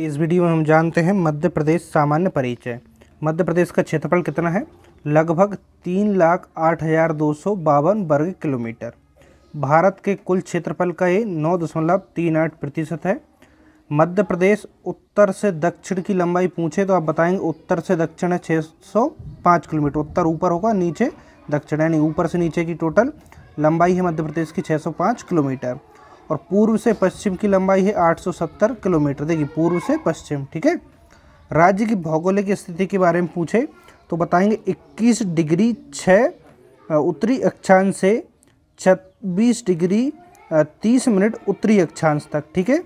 इस वीडियो में हम जानते हैं मध्य प्रदेश सामान्य परिचय मध्य प्रदेश का क्षेत्रफल कितना है लगभग तीन लाख आठ हज़ार दो सौ बावन वर्ग किलोमीटर भारत के कुल क्षेत्रफल का ये नौ दशमलव तीन आठ प्रतिशत है मध्य प्रदेश उत्तर से दक्षिण की लंबाई पूछे तो आप बताएंगे उत्तर से दक्षिण है छः सौ पाँच किलोमीटर उत्तर ऊपर होगा नीचे दक्षिण यानी ऊपर से नीचे की टोटल लंबाई है मध्य प्रदेश की छः सौ पाँच किलोमीटर और पूर्व से पश्चिम की लंबाई है 870 किलोमीटर देखिए पूर्व से पश्चिम ठीक है राज्य की भौगोलिक स्थिति के बारे में पूछे तो बताएंगे 21 डिग्री 6 उत्तरी अक्षांश से 26 डिग्री 30 मिनट उत्तरी अक्षांश तक ठीक है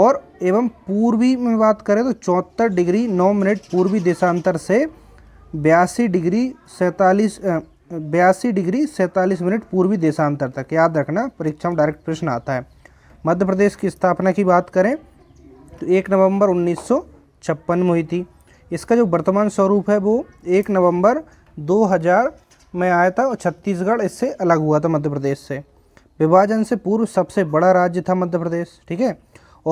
और एवं पूर्वी में बात करें तो चौहत्तर डिग्री नौ मिनट पूर्वी देशांतर से बयासी डिग्री सैंतालीस बयासी डिग्री सैंतालीस मिनट पूर्वी देशांतर तक याद रखना परीक्षा में डायरेक्ट प्रश्न आता है मध्य प्रदेश की स्थापना की बात करें तो एक नवंबर उन्नीस में हुई थी इसका जो वर्तमान स्वरूप है वो एक नवंबर 2000 में आया था और छत्तीसगढ़ इससे अलग हुआ था मध्य प्रदेश से विभाजन से पूर्व सबसे बड़ा राज्य था मध्य प्रदेश ठीक है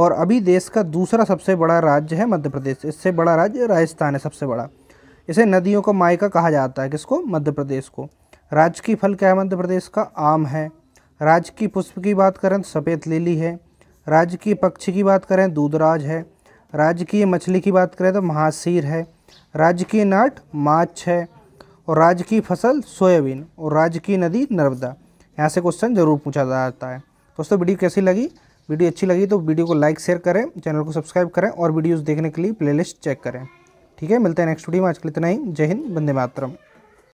और अभी देश का दूसरा सबसे बड़ा राज्य है मध्य प्रदेश इससे बड़ा राज्य राजस्थान है सबसे बड़ा इसे नदियों का मायका कहा जाता है किसको मध्य प्रदेश को राज्य की फल क्या है मध्य प्रदेश का आम है राज्य की पुष्प की बात करें तो सफ़ेद लिली है राज्य की पक्षी की बात करें तो दूधराज है राज्य की मछली की बात करें तो महाशीर है राज्य की नाट माछ है और राज्य की फसल सोयाबीन और राज्य की नदी नर्मदा यहाँ से क्वेश्चन जरूर पूछा जाता है दोस्तों वीडियो कैसी लगी वीडियो अच्छी लगी तो वीडियो को लाइक शेयर करें चैनल को सब्सक्राइब करें और वीडियोज़ देखने के लिए प्लेलिस्ट चेक करें ठीक है मिलते हैं नेक्स्ट वीडियो में आज के लिए इतना ही जय हिंद बंदे मातरम